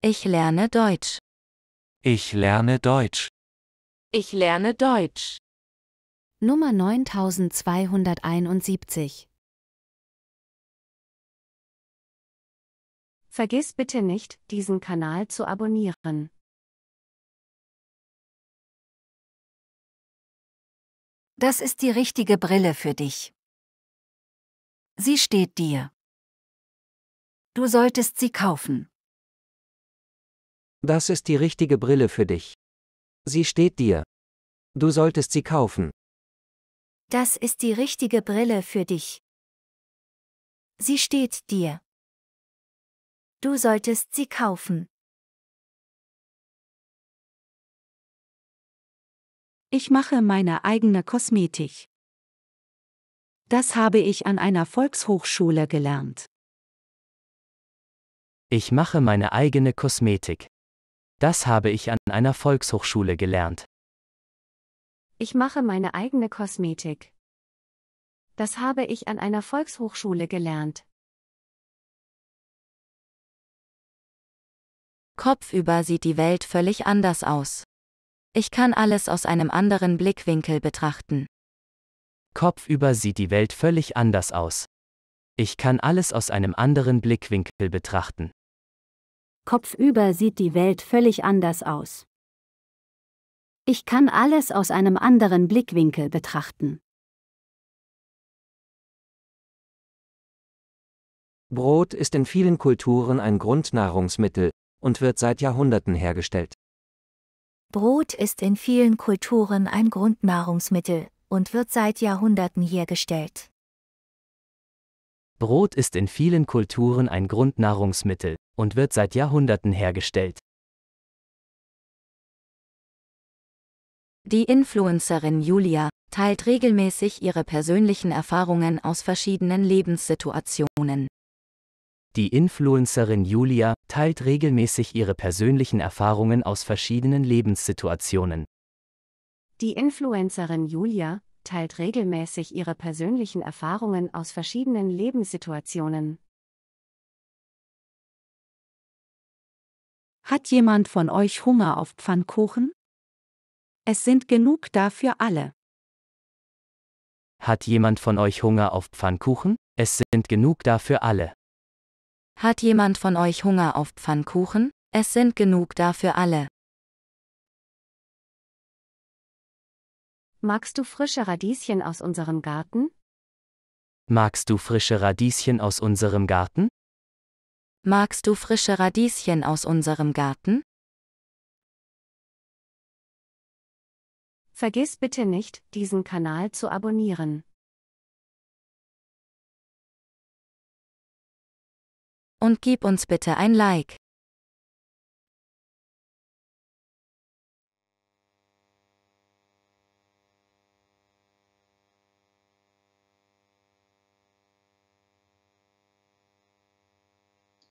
Ich lerne Deutsch. Ich lerne Deutsch. Ich lerne Deutsch. Nummer 9271. Vergiss bitte nicht, diesen Kanal zu abonnieren. Das ist die richtige Brille für dich. Sie steht dir. Du solltest sie kaufen. Das ist die richtige Brille für dich. Sie steht dir. Du solltest sie kaufen. Das ist die richtige Brille für dich. Sie steht dir. Du solltest sie kaufen. Ich mache meine eigene Kosmetik. Das habe ich an einer Volkshochschule gelernt. Ich mache meine eigene Kosmetik. Das habe ich an einer Volkshochschule gelernt. Ich mache meine eigene Kosmetik. Das habe ich an einer Volkshochschule gelernt. Kopfüber sieht die Welt völlig anders aus. Ich kann alles aus einem anderen Blickwinkel betrachten. Kopfüber sieht die Welt völlig anders aus. Ich kann alles aus einem anderen Blickwinkel betrachten kopfüber sieht die Welt völlig anders aus. Ich kann alles aus einem anderen Blickwinkel betrachten. Brot ist in vielen Kulturen ein Grundnahrungsmittel und wird seit Jahrhunderten hergestellt. Brot ist in vielen Kulturen ein Grundnahrungsmittel und wird seit Jahrhunderten hergestellt. Brot ist in vielen Kulturen ein Grundnahrungsmittel und wird seit Jahrhunderten hergestellt. Die Influencerin Julia teilt regelmäßig ihre persönlichen Erfahrungen aus verschiedenen Lebenssituationen. Die Influencerin Julia teilt regelmäßig ihre persönlichen Erfahrungen aus verschiedenen Lebenssituationen. Die Influencerin Julia teilt regelmäßig ihre persönlichen Erfahrungen aus verschiedenen Lebenssituationen. Hat jemand von euch Hunger auf Pfannkuchen? Es sind genug da für alle. Hat jemand von euch Hunger auf Pfannkuchen? Es sind genug da für alle. Hat jemand von euch Hunger auf Pfannkuchen? Es sind genug da für alle. Magst du frische Radieschen aus unserem Garten? Magst du frische Radieschen aus unserem Garten? Magst du frische Radieschen aus unserem Garten? Vergiss bitte nicht, diesen Kanal zu abonnieren. Und gib uns bitte ein Like.